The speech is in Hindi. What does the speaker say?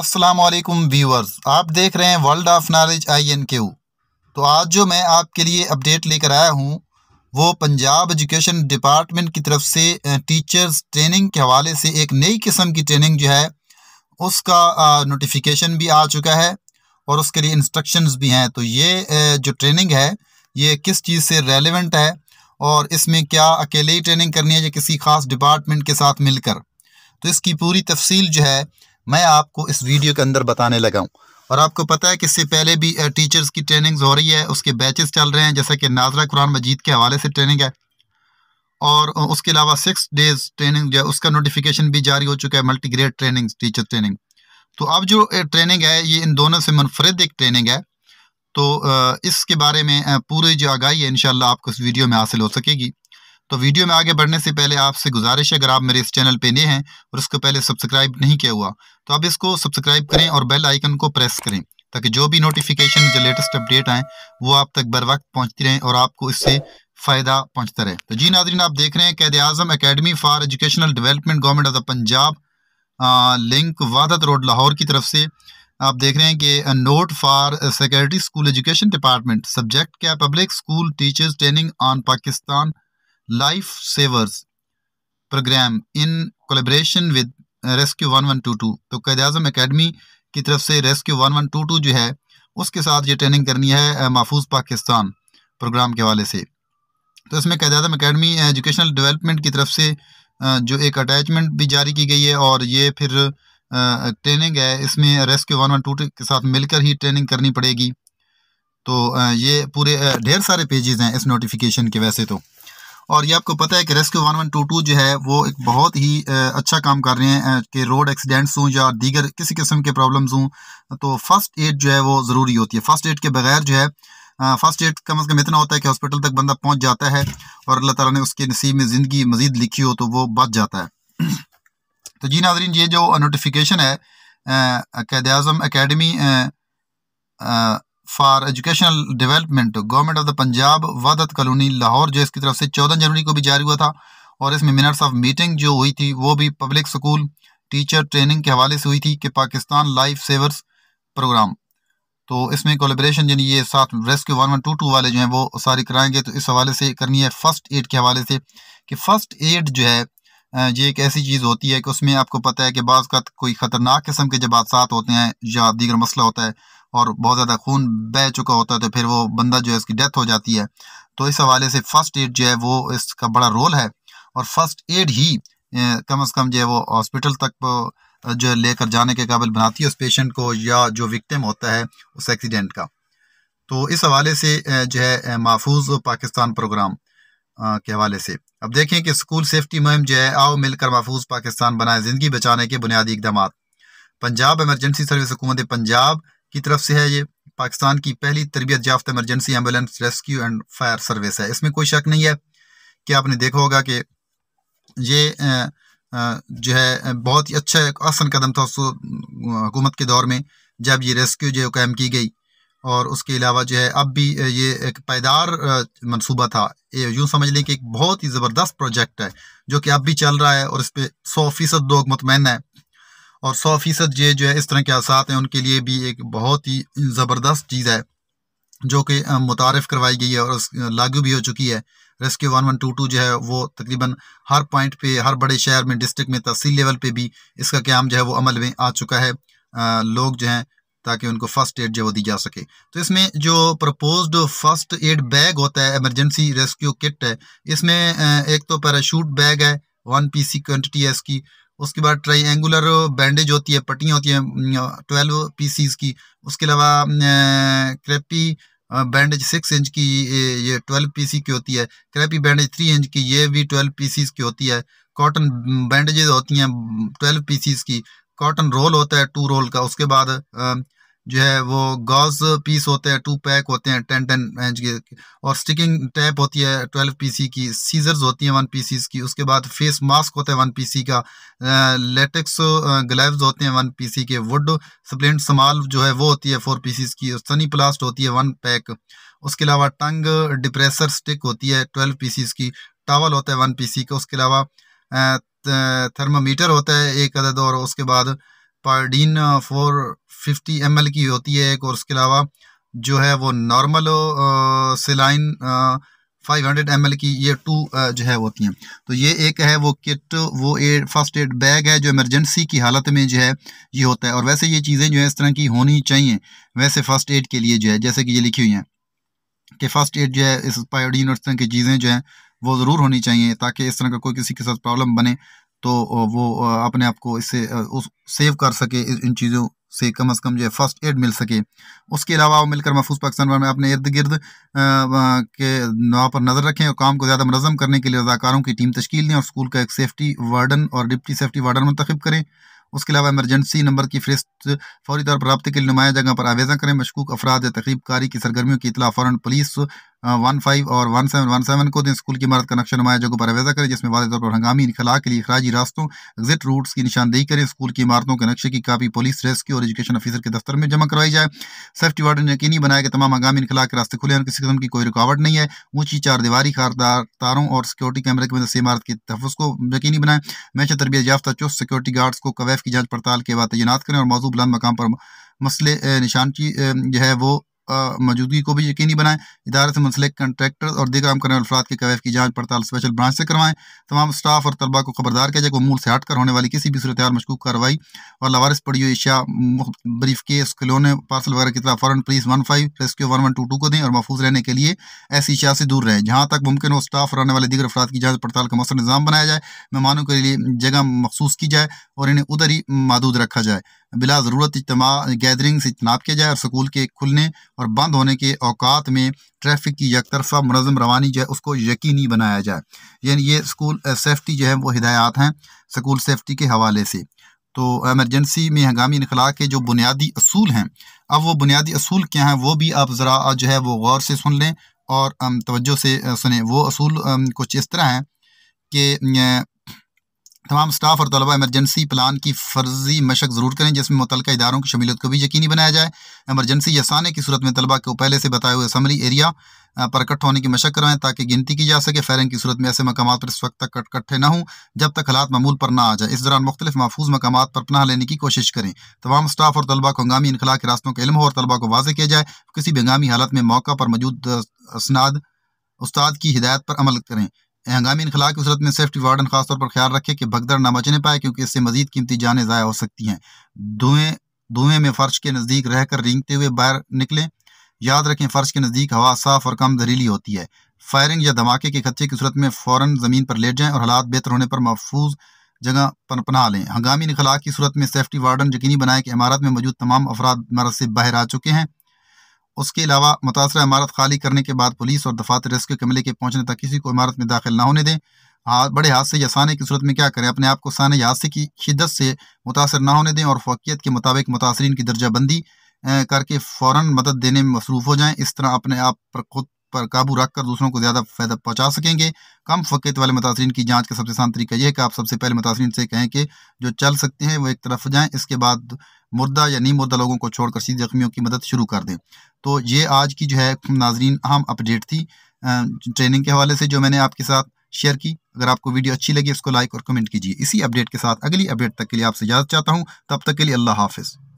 असलम व्यूअर्स आप देख रहे हैं world of knowledge I N Q तो आज जो मैं आपके लिए अपडेट लेकर आया हूँ वो पंजाब एजुकेशन डिपार्टमेंट की तरफ से टीचर्स ट्रेनिंग के हवाले से एक नई किस्म की ट्रेनिंग जो है उसका नोटिफिकेशन भी आ चुका है और उसके लिए इंस्ट्रक्शंस भी हैं तो ये जो ट्रेनिंग है ये किस चीज़ से रेलिवेंट है और इसमें क्या अकेले ही ट्रेनिंग करनी है या किसी खास डिपार्टमेंट के साथ मिलकर तो इसकी पूरी तफसील जो है मैं आपको इस वीडियो के अंदर बताने लगा हूँ और आपको पता है कि इससे पहले भी टीचर्स की ट्रेनिंग्स हो रही है उसके बैचेस चल रहे हैं जैसे कि नाजरा कुरान मजीद के हवाले से ट्रेनिंग है और उसके अलावा सिक्स डेज ट्रेनिंग जो है उसका नोटिफिकेशन भी जारी हो चुका है multi grade training teacher training तो अब जो ट्रेनिंग है ये इन दोनों से मुनफरद एक ट्रेनिंग है तो इसके बारे में पूरी जो आगाही है इनशाला आपको इस वीडियो में हासिल हो सकेगी तो वीडियो में आगे बढ़ने से पहले आपसे गुजारिश है अगर आप मेरे इस चैनल पे नए हैं और उसको पहले सब्सक्राइब नहीं किया हुआ तो आप इसको सब्सक्राइब करें और बेल आइकन को प्रेस करें ताकि जो भी नोटिफिकेशन जो लेटेस्ट अपडेट आए वो आप तक बर वक्त पहुँचती रहें और आपको इससे फ़ायदा पहुंचता रहे तो जी नाजरीन आप देख रहे हैं Quaid Azam academy for educational development government of the Punjab link Wahdat road Lahore की तरफ से आप देख रहे हैं कि note for security school education department subject क्या public school teachers training on Pakistan life savers program in collaboration with rescue one one two two तो कैद अजम अकेडमी की तरफ से rescue one one two two जो है उसके साथ ये ट्रेनिंग करनी है महफूज पाकिस्तान प्रोग्राम के हवाले से तो इसमें कैद अजम अकेडमी एजुकेशनल डेवलपमेंट की तरफ से जो एक अटैचमेंट भी जारी की गई है और ये फिर ट्रेनिंग है इसमें rescue one one two two के साथ मिलकर ही ट्रेनिंग करनी पड़ेगी तो ये पूरे ढेर सारे पेजेज़ हैं इस नोटिफिकेशन के वैसे तो और ये आपको पता है कि rescue one one two two जो है वो एक बहुत ही अच्छा काम कर रहे हैं कि रोड एक्सीडेंट्स हों या दीगर किसी किस्म के प्रॉब्लम्स हों तो फर्स्ट एड जो है वो ज़रूरी होती है फर्स्ट एड के बगैर जो है फर्स्ट एड कम अज़ कम इतना होता है कि हॉस्पिटल तक बंदा पहुँच जाता है और अल्लाह तला ने उसके नसीब में ज़िंदगी मज़ीद लिखी हो तो वो बच जाता है तो जी नाजरीन ये जो नोटिफिकेशन है Quaid Azam academy for educational development government of the Punjab Wahdat colony Lahore जो इसकी तरफ से चौदह जनवरी को भी जारी हुआ था और इसमें मिनट्स ऑफ मीटिंग जो हुई थी वो भी पब्लिक स्कूल टीचर ट्रेनिंग के हवाले से हुई थी कि पाकिस्तान लाइफ सेवर्स प्रोग्राम तो इसमें कोलेब्रेशन यानी ये साथ rescue one one two two वाले जो हैं वो सारी कराएंगे तो इस हवाले से करनी है फ़र्स्ट एड के हवाले से कि फ़र्स्ट एड जो है ये एक ऐसी चीज़ होती है कि उसमें आपको पता है कि बाज़ का कोई ख़तरनाक किस्म के जब हादसा होते हैं या दीगर मसला होता है और बहुत ज़्यादा खून बह चुका होता है तो फिर वो बंदा जो है उसकी डेथ हो जाती है तो इस हवाले से फ़र्स्ट एड जो है वो इसका बड़ा रोल है और फर्स्ट एड ही कम अज़ कम जो है वो हॉस्पिटल तक जो है लेकर जाने के काबिल बनाती है उस पेशेंट को या जो विक्टिम होता है उस एक्सीडेंट का तो इस हवाले से जो है महफूज पाकिस्तान प्रोग्राम के हवाले से अब देखें कि स्कूल सेफ्टी मुहिम जो है आओ मिलकर महफूज पाकिस्तान बनाए ज़िंदगी बचाने के बुनियादी इकदाम पंजाब एमरजेंसी सर्विस हुकूमत पंजाब की तरफ से है ये पाकिस्तान की पहली तरबियत याफ्त emergency ambulance rescue and fire service है इसमें कोई शक नहीं है कि आपने देखा होगा कि ये जो है बहुत ही अच्छा आसन कदम था उस हुकूमत के दौर में जब ये रेस्क्यू जो कायम की गई और उसके अलावा जो है अब भी ये एक पायदार मनसूबा था ये यूँ समझ लें कि एक बहुत ही ज़बरदस्त प्रोजेक्ट है जो कि अब भी चल रहा है और इस पर सौ फीसद लोग मुतमैन हैं और सौ फीसद ये जो है इस तरह के असात हैं उनके लिए भी एक बहुत ही ज़बरदस्त चीज़ है जो कि मुतारफ़ करवाई गई है और लागू भी हो चुकी है rescue one one two two जो है वो तकरीबन हर पॉइंट पे हर बड़े शहर में डिस्ट्रिक्ट में तहसील लेवल पे भी इसका क्याम जो है वो अमल में आ चुका है आ, लोग जो हैं ताकि उनको फ़र्स्ट एड जो वो दी जा सके तो इसमें जो प्रपोज्ड फर्स्ट एड बैग होता है इमरजेंसी रेस्क्यू किट है इसमें एक तो पैराशूट बैग है वन पी सी क्वान्टिटी है इसकी उसके बाद ट्राई एंगुलर बैंडेज होती है पट्टियाँ होती हैं ट्वेल्व पीसीज की उसके अलावा क्रेपी बैंडेज सिक्स इंच की ये ट्वेल्व पीसी की होती है क्रेपी बैंडेज थ्री इंच की ये भी ट्वेल्व पीसीस की होती है कॉटन बैंडेजेज होती हैं ट्वेल्व पीसीज की कॉटन रोल होता है टू रोल का उसके बाद जो है वो गॉज पीस होते हैं टू पैक होते हैं टेन टेन इंच के और स्टिकिंग टैप होती है ट्वेल्व पीसी की सीजर्स होती हैं वन पीसीज की उसके बाद फेस मास्क होता है वन पीसी का लेटेक्स ग्लव्स होते हैं वन पीसी के वुड स्प्लेंट समाल जो है वो होती है फोर पीसीस की सनी प्लास्ट होती है वन पैक उसके अलावा टंग डिप्रेसर स्टिक होती है ट्वेल्व पीसीस की टावल होता है वन पीसी का उसके अलावा थर्मामीटर होता है एक अदद और उसके बाद पार्डीन फोर फिफ्टी एम की होती है एक और उसके अलावा जो है वो normal saline five hundred M की ये टू uh, जो है होती हैं तो ये एक है वो किट वो एड फर्स्ट एड बैग है जो इमरजेंसी की हालत में जो है ये होता है और वैसे ये चीज़ें जो है इस तरह की होनी चाहिए वैसे फर्स्ट एड के लिए जो है जैसे कि ये लिखी हुई हैं कि फर्स्ट एड जो है इस पायोडीन और इस तरह की चीज़ें जो हैं वो ज़रूर होनी चाहिए ताकि इस तरह का कोई किसी के साथ प्रॉब्लम बने तो वो अपने आप को इससे उस सेव कर सके इन चीज़ों से कम अज़ कम जो है फर्स्ट एड मिल सके उसके अलावा वो मिलकर महफूज पाकिस्तान में अपने इर्द गिर्द के नवा पर नज़र रखें और काम को ज़्यादा मनज़म करने के लिए रजाकारों की टीम तश्कील दें और स्कूल का एक सेफ्टी वार्डन और डिप्टी सेफ्टी वार्डन मंतखब करें उसके अलावा एमरजेंसी नंबर की फहरिस्त फौरी तौर पर रबते के लिए नुमाया जगह पर आवेजा करें मशकूक अफराद या तकरीब कारी की सरगर्मियों की इतला फ़ौरन पुलिस वन हाँ, फाइव और वन सेवन वन सेवन को दिन स्कूल की इमारत का नक्शा नुमाया जगह पर अवेजा करें जिसमें वादे तौर पर हंगामी इखला के लिए अखराजी रास्तों एग्जिट रूट्स की निशानदेही करें स्कूल की इमारतों के नक्शे की कापी पुलिस रेस्क्यू और एजुकेशन ऑफिसर के दफ्तर में जमा करवाई जाए सेफ्टी वार्डन यकीनी बनाया कि तमाम हंगामी इखला के रास्ते खुले हैं किसी किस्म की कोई रुकावट नहीं है ऊंची चार दीवारी खारदार तारों और सिक्योरिटी कैमरे की मदद से इमारत के तहफ़ को यकीनी बनाए मैच तरबियत याफ्ता चुस्त सिक्योरिटी गार्ड्स को कवैफ की जाँच पड़ताल के बाद तैनात करें और मौजूद बुलंद मकाम पर मसले निशानची जो है वो मौजूदगी को भी यकीनी बनाएं इदारे से मुंसलिक कंट्रैक्टर और दीगर करने वाले अफराद के कवैफ की जांच पड़ताल स्पेशल ब्रांच से करवाएं तमाम स्टाफ और तलबा को खबरदार किया जाए वो मूल से हट कर होने वाली किसी भी सूरत मशकूक कार्रवाई और लवारस पड़ी हुई एशिया ब्रीफ केस खिलौने पार्सल वगैरह की तरह फ़ौरन police one five rescue one one two two को दें और महफूज रहने के लिए ऐसी एशिया से दूर रहें जहाँ तक मुमकिन हो स्टाफ और आने वाले दीगर अफराद की जाँच पड़ताल का मौसम निज़ाम बनाया जाए मेहमानों के लिए जगह मखसूस की जाए और इन्हें उधर ही मदूद रखा जाए बिला ज़रूरत इजमा गैदरिंग से इजनाब किया जाए और स्कूल के खुलने और बंद होने के अवकात में ट्रैफिक की यकतरफा मनظم रवानी जो है उसको यकीनी बनाया जाए यानी ये स्कूल सेफ्टी जो है वो हिदायत हैं स्कूल सेफ्टी के हवाले से तो एमरजेंसी में हंगामी इनखला के जो बुनियादी असूल हैं अब वो बुनियादी असूल क्या हैं वो भी आप ज़रा जो है वो गौर से सुन लें और तोज्जो से सुने वो असूल कुछ इस तरह हैं कि तमाम स्टाफ और तलबा एमरजेंसी प्लान की फर्जी मशक ज़रूर करें जिसमें मुतल इदारों की शमूलियत को भी यकीनी बनाया जाए एमरजेंसी या साने की सूरत में तलबा को पहले से बताए हुए असम्बली एरिया पर इकट्ठा होने की मशक कराएं ताकि गिनती की जा सके फैरिंग की सूरत में ऐसे मकाम पर इस वक्त तक इकट्ठे न हों जब तक हालात मामूल पर ना आ जाए इस दौरान मुख्तलिफ महफूज मकाम पर पनाह लेने की कोशिश करें तमाम स्टाफ और तलबा को हंगामी इनखला के रास्तों का इलम हो और तलबा को वाजे किया जाए किसी भी हंगामी हालत में मौका पर मौजूद असनाद उस्ताद की हिदायत पर अमल करें हंगामी इखला की सूरत में सेफ्टी वार्डन खासतौर पर ख्याल रखें कि भगदड़ ना मचने पाए क्योंकि इससे मजीद कीमती जानें ज़ाया हो सकती हैं धुएँ धुएँ में फ़र्श के नज़दीक रहकर रेंगते हुए बाहर निकलें याद रखें फ़र्श के नज़दीक हवा साफ और कम जहरीली होती है फायरिंग या धमाके के खदे की सूरत में फ़ौरन ज़मीन पर लेट जाएँ और हालात बेहतर होने पर महफूज जगह पनपना लें हंगामी इखला की सूरत में सेफ्टी वार्डन यकीनी बनाएं कि इमारत में मौजूद तमाम अफराद मरद से बाहर आ चुके हैं उसके अलावा मुतासर इमारत खाली करने के बाद पुलिस और दफात रेस्क्यू के अमले के पहुंचने तक किसी को इमारत में दाखिल ना होने दें हाथ बड़े हादसे या साने की सूरत में क्या करें अपने आप को साने या हादसे की शिदत से मुतासर ना होने दें और फोकियत के मुताबिक मुतासरी की दर्जाबंदी करके फ़ौर मदद देने में मसरूफ़ हो जाएँ इस तरह अपने आप पर खुद पर काबू रख कर दूसरों को ज़्यादा फ़ायदा पहुँचा सकेंगे कम फ़कीत वाले मुतासरी की जाँच का सबसे आसान तरीका यह है कि आप सबसे पहले मुतासरी से कहें कि जो चल सकते हैं वो एक तरफ जाएँ इसके बाद मुर्दा या नहीं मुर्दा लोगों को छोड़कर सीधे जख्मियों की मदद शुरू कर दें तो ये आज की जो है नाजरीन अहम अपडेट थी ट्रेनिंग के हवाले से जो मैंने आपके साथ शेयर की अगर आपको वीडियो अच्छी लगी उसको लाइक और कमेंट कीजिए इसी अपडेट के साथ अगली अपडेट तक के लिए आपसे इजाज़त चाहता हूँ तब तक के लिए अल्लाह हाफिज़